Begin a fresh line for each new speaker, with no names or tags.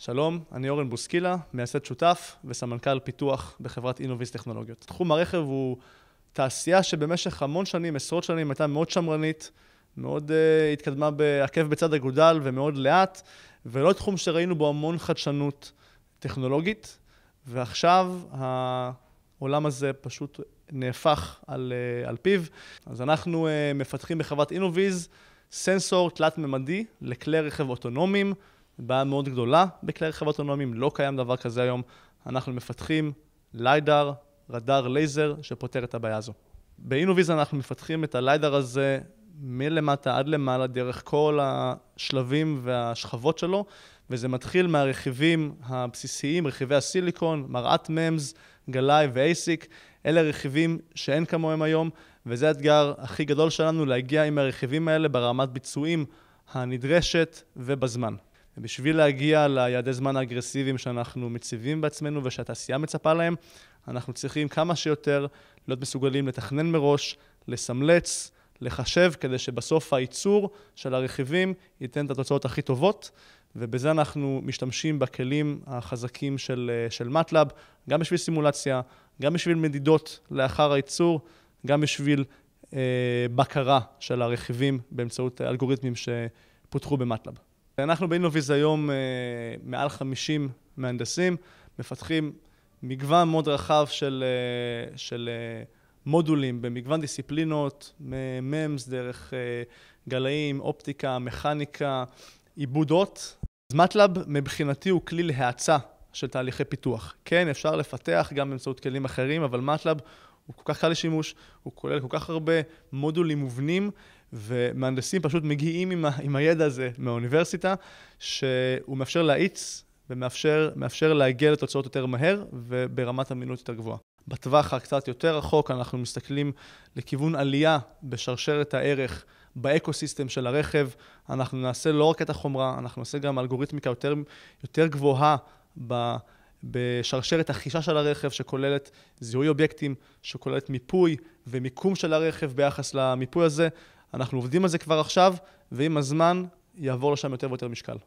שלום, אני אורן בוסקילה, מייסד שותף וסמנכ"ל פיתוח בחברת אינוביס טכנולוגיות. תחום הרכב הוא תעשייה שבמשך המון שנים, עשרות שנים, הייתה מאוד שמרנית, מאוד uh, התקדמה בעקב בצד אגודל ומאוד לאט, ולא תחום שראינו בו המון חדשנות טכנולוגית, ועכשיו העולם הזה פשוט נהפך על, uh, על פיו. אז אנחנו uh, מפתחים בחברת אינוויז סנסור תלת-ממדי לכלי רכב אוטונומיים. בעיה מאוד גדולה בכלי רכב אוטונומיים, לא קיים דבר כזה היום. אנחנו מפתחים ליידר, רדאר לייזר, שפותר את הבעיה הזו. באינוויז אנחנו מפתחים את הליידר הזה מלמטה עד למעלה, דרך כל השלבים והשכבות שלו, וזה מתחיל מהרכיבים הבסיסיים, רכיבי הסיליקון, מראת ממס, גלאי ואייסיק, אלה רכיבים שאין כמוהם היום, וזה האתגר הכי גדול שלנו, להגיע עם הרכיבים האלה ברמת ביצועים הנדרשת ובזמן. ובשביל להגיע ליעדי זמן האגרסיביים שאנחנו מציבים בעצמנו ושהתעשייה מצפה להם, אנחנו צריכים כמה שיותר להיות מסוגלים לתכנן מראש, לסמלץ, לחשב, כדי שבסוף הייצור של הרכיבים ייתן את התוצאות הכי טובות. ובזה אנחנו משתמשים בכלים החזקים של, אה, של מטלאב, גם בשביל סימולציה, גם בשביל מדידות לאחר הייצור, גם בשביל אה, בקרה של הרכיבים באמצעות אלגוריתמים שפותחו במטלאב. אנחנו באינוביז היום אה, מעל 50 מהנדסים, מפתחים מגוון מאוד רחב של, אה, של אה, מודולים במגוון דיסציפלינות, ממס דרך גלאים, אופטיקה, מכניקה, עיבודות. אז מטלאב מבחינתי הוא כלי להאצה של תהליכי פיתוח. כן, אפשר לפתח גם באמצעות כלים אחרים, אבל מטלאב הוא כל כך קל לשימוש, הוא כולל כל כך הרבה מודולים מובנים. ומהנדסים פשוט מגיעים עם, ה, עם הידע הזה מהאוניברסיטה, שהוא מאפשר להאיץ ומאפשר להגיע לתוצאות יותר מהר וברמת אמינות יותר גבוהה. בטווח הקצת יותר רחוק אנחנו מסתכלים לכיוון עלייה בשרשרת הערך באקו-סיסטם של הרכב. אנחנו נעשה לא רק את החומרה, אנחנו נעשה גם אלגוריתמיקה יותר, יותר גבוהה ב... בשרשרת החישה של הרכב שכוללת זיהוי אובייקטים, שכוללת מיפוי ומיקום של הרכב ביחס למיפוי הזה, אנחנו עובדים על זה כבר עכשיו, ועם הזמן יעבור לשם יותר ויותר משקל.